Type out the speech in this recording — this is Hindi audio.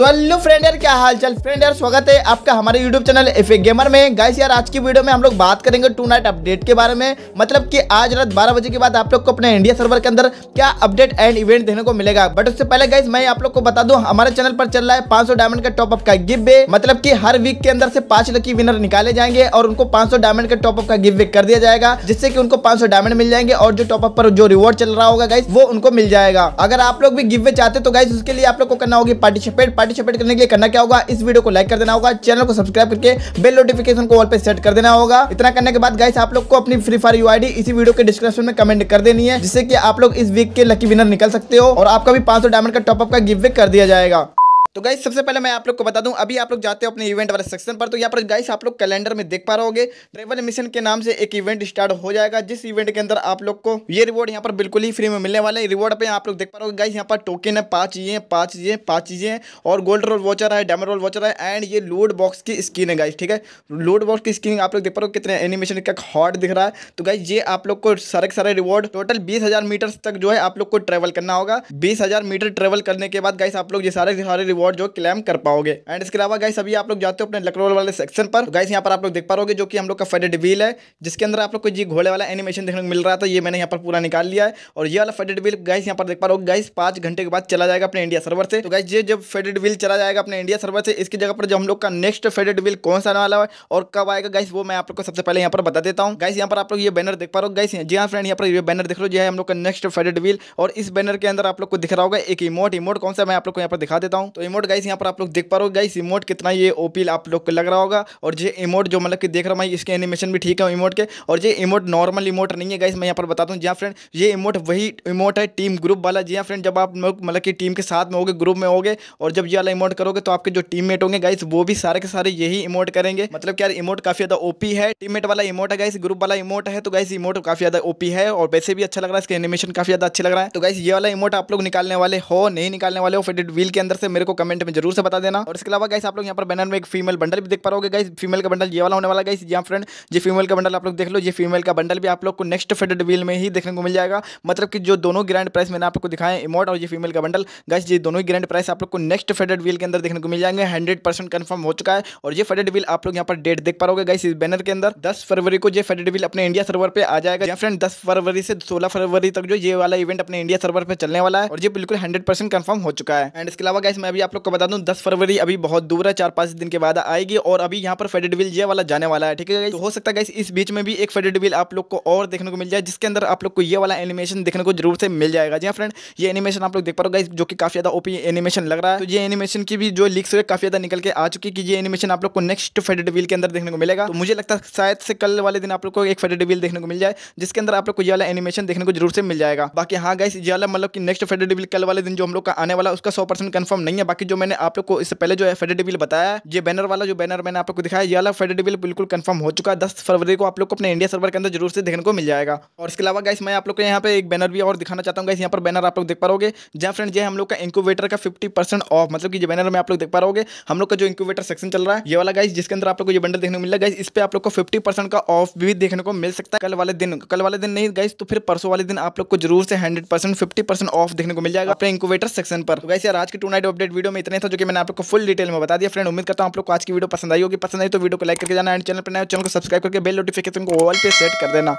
तो हेलो फ्रेंड यार क्या हाल चाल फ्रेंड यार स्वागत है आपका हमारे यूट्यूब चैनल एफ गेमर में गाइस यार आज की वीडियो में हम लोग बात करेंगे टू नाइट अपडेट के बारे में मतलब कि आज रात 12 बजे के बाद आप लोग को अपने इंडिया सर्वर के अंदर क्या अपडेट एंड इवेंट देने को मिलेगा बट उससे पहले गाइस मैं आप लोग को बता दूं हमारे चैनल पर चल रहा है पांच डायमंड का टॉपअप का गिव वे मतलब की हर वीक के अंदर से पांच लकी विनर निकाले जाएंगे और उनको पांच डायमंड के टॉपअप का गिव वे कर दिया जाएगा जिससे की उनको पांच डायमंड मिल जाएंगे और जो टॉपअप पर जो रिवॉर्ड चल रहा होगा गाइस वो उनको मिल जाएगा अगर आप लोग भी गिव वे चाहते तो गाइस उसके लिए आप लोग को करना होगी पार्टिसिपेट पार्टिसिपेट करने के लिए करना क्या होगा इस वीडियो को लाइक कर देना होगा चैनल को सब्सक्राइब करके बेल नोटिफिकेशन को ऑल पे सेट कर देना होगा इतना करने के बाद गाइस आप लोग को अपनी फ्री फायर यू इसी वीडियो के डिस्क्रिप्शन में कमेंट कर देनी है जिससे कि आप लोग इस वीक के लकी विनर निकल सकते हो और आपका भी पांच डायमंड का टॉपअप का गिफ्ट कर दिया जाएगा तो गाइस सबसे पहले मैं आप लोग को बता दूं अभी आप लोग जाते हो अपने इवेंट वाले सेक्शन पर तो यहाँ पर गाइस आप लोग कैलेंडर में देख पा रहोगे ट्रेवल मिशन के नाम से एक इवेंट स्टार्ट हो जाएगा जिस इवेंट के अंदर आप लोग को ये रिवॉर्ड यहाँ पर बिल्कुल ही फ्री में मिलने वाले रिवॉर्ड पे आप लोग देख पा रहोगे गाइस यहाँ पर टोकन है पाँच चीज़ें पाँच चीज़ें पाँच चीज़ें और गोल्ड रोल वॉचर है डायमंड रोल वॉचर है एंड ये लूड बॉक्स की स्क्रीन है गाइस ठीक है लूड बॉक्स की स्क्रीन आप लोग देख पा रहे कितने एनिमेशन का हॉट दिख रहा है तो गाइस ये आप लोग को सारे के सारे रिवॉर्ड टोटल बीस मीटर तक जो है आप लोग को ट्रेवल करना होगा बीस मीटर ट्रेवल करने के बाद गाइस आप लोग ये सारे सारे रिवॉर्ड जो क्लेम कर पाओगे एंड इसके अलावा गाइस अभी आप लोग जाते हो अपने लकड़ोल वाले सेक्शन पर तो गाइस यहाँ पर आप लोग देख पा रहे जो कि हम लोग का फेडेड व्हील है जिसके अंदर आप लोग को जी घोड़े वाला एनिमेशन देखने को मिल रहा था ये मैंने यहाँ पर पूरा निकाल लिया है और ये वाला फेडेड व्हील गाइस यहाँ पर देख पा रहोगे गाइस पांच घंटे के बाद चला जाएगा अपने इंडिया सर्वर से तो गाइस ये जब फेडेड व्हील चला जाएगा अपने इंडिया सर्वर से इसकी जगह पर जो हम लोग का नेक्स्ट फेडेड व्हील कौन सा वाला है और कब आएगा गाइस वो मैं आप लोग को सबसे पहले यहाँ पर बता देता हूँ गाइस यहाँ पर आप लोग ये बैनर देख पा रहे हो गाइस जी हाँ फ्रेंड यहाँ पर ये बैनर देख लो जो है हम लोग का नेक्स्ट फेडेड व्हील और इस बैनर के अंदर आप लोग को दिख रहा होगा एक इमोट इमोट कौन सा मैं आप लोग को यहाँ पर दिखा देता हूँ तो इमोट गाइस यहाँ पर आप लोग देख पा रहे हो गाइस इमोट कितना ये ओपील आप लोग को लग रहा होगा और ये इमोट जो मतलब कि देख रहा हूँ इसके एनिमेशन भी ठीक है इमोट के और ये इमोट नॉर्मल इमोट नहीं है गाइस मैं यहाँ पर बताता हूँ जी फ्रेंड हाँ, ये इमोट वही इमोट है टीम ग्रुप वाला जी फ्रेंड हाँ, जब आप मतलब कि टीम के साथ में होगे ग्रुप में होगे और जब ये वाला इमोट करोगे तो आपके जो टीम होंगे गाइस वो भी सारे के सारे यही इमोट करेंगे मतलब क्या इमोट काफी ज़्यादा ओपी है टीम वाला इमोट है गाइस ग्रुप वाला इमोट है तो गाइस इमोट काफी ज़्यादा ओपी है और वैसे भी अच्छा लग रहा है इसके एनिमेशन काफी ज़्यादा अच्छे लग रहा है तो गाइस ये वाला इमोट आप लोग निकालने वाले हो नहीं निकालने वाले हो फेडेड व्हील के अंदर से मेरे को कमेंट में जरूर से बता देना और इसके अलावा गाइस आप लोग यहाँ पर बैनर में एक फीमेल बंडल भी देख पा रहे गाइस फीमेल का बंडल ये वाला होने वाला गाइस यहाँ फ्रेंड ये फीमेल का बंडल आप लोग देख लो ये फीमेल का बंडल भी आप लोग को नेक्स्ट फेडेड व्हील में ही देखने को मिल जाएगा मतलब कि जो दोनों ग्रैंड प्राइस मैंने आपको दिखाए इमोट और ये फीमेल का बंडल गाइस ये दोनों ग्रैंड प्राइस आप लोग को नेक्स्ट फेडेड व्हील के अंदर देखने को मिल जाएंगे हंड्रेड परसेंट कन्फर्म हो चुका है और ये फेडेड व्हील आप लोग यहाँ पर डेट देख पाओगे रहे गाइस इस बैनर के अंदर दस फरवरी को ये फेडेड व्हील अपने इंडिया सर्वर पर आ जाएगा फ्रेंड हाँ, दस फरवरी से सोलह फरवरी तक जो ये वाला इवेंट अपने इंडिया सर्वर पर चलने वाला है और ये बिल्कुल हंड्रेड परसेंट कन्फर्म हो चुका है एंड इसके अलावा गाइस मैं अभी आप लोग को बता दूं दस फरवरी अभी बहुत दूर है चार पांच दिन के बाद आएगी और अभी यहाँ पर फेडेड बिल ये वाला जाने वाला है ठीक है तो हो सकता है इस बीच में भी एक फेडेड बिल आप लोग को और देखने को मिल जाए जिसके अंदर आप लोग को ये वाला एनिमेशन देखने को जरूर से मिल जाएगा जी फ्रेंड हाँ ये एनिमेशन आप लोग देख पा रहे जो कि काफी ज्यादा ओपी एनिमेशन लग रहा है तो ये एनिमेशन की भी जो लीक्स हुए काफी ज्यादा निकल के आ चुकी कि ये एनिमेशन आप लोग को नेक्स्ट फेडेड बिल के अंदर देखने को मिलेगा तो मुझे लगता है शायद से कल वाले दिन आप लोग को एक फेडेड बिल देखने को मिल जाए जिसके अंदर आप लोग को ये वाला एनिमेशन देखने को जरूर से मिल जाएगा बाकी हाँ गाइस ये वाला मतलब कि नेक्स्ट फेडेड बिल कल वाले दिन जो हम लोग का आने वाला उसका सौ कंफर्म नहीं है बाकी जो मैंने आप लोग को इससे पहले जो है फेडरेटिव बिल बताया ये बैनर वाला जो बैनर मैंने आप लोग को दिखाया ये वाला फेडरेटिव बिल बिल्कुल कंफर्म हो चुका है दस फरवरी को आप लोग को अपने इंडिया सर्वर के अंदर जरूर से देखने को मिल जाएगा और इसके अलावा गाइस मैं आप लोग को यहाँ पे एक बैनर भी और दिखाना चाहता हूँ गाइस यहाँ पर बैनर आप लोग देख पाओगे जहाँ फ्रेंड ये हम लोग का इंक्यूवेटर का फिफ्टी ऑफ मतलब कि जो बैनर में आप लोग देख पाओगे हम लोग का जो इंक्यूवेटर सेक्शन चल रहा है ये वाला गाइस जिसके अंदर आप लोग को ये बंडल देखने को मिल रहा है इस पर आप लोग को फिफ्टी का ऑफ भी देखने को मिल सकता है कल वाले दिन कल वाले दिन नहीं गाइस तो फिर परसों वाले दिन आप लोग को जरूर से hundred percent fifty percent off देखने को मिल जाएगा अपने इंक्यूवेटर सेक्शन पर तो गाइस यार आज की tonight update video video में इतने था जो कि मैंने आप लोग को फुल डिटेल में बता दिया फ्रेंड उम्मीद करता हूँ आप लोग को आज की वीडियो पसंद आई होगी पसंद आई तो वीडियो को लाइक करके जाना एंड चैनल पर नया चैनल को सब्सक्राइब करके बेल नोटिफिकेशन को ऑल पे सेट कर देना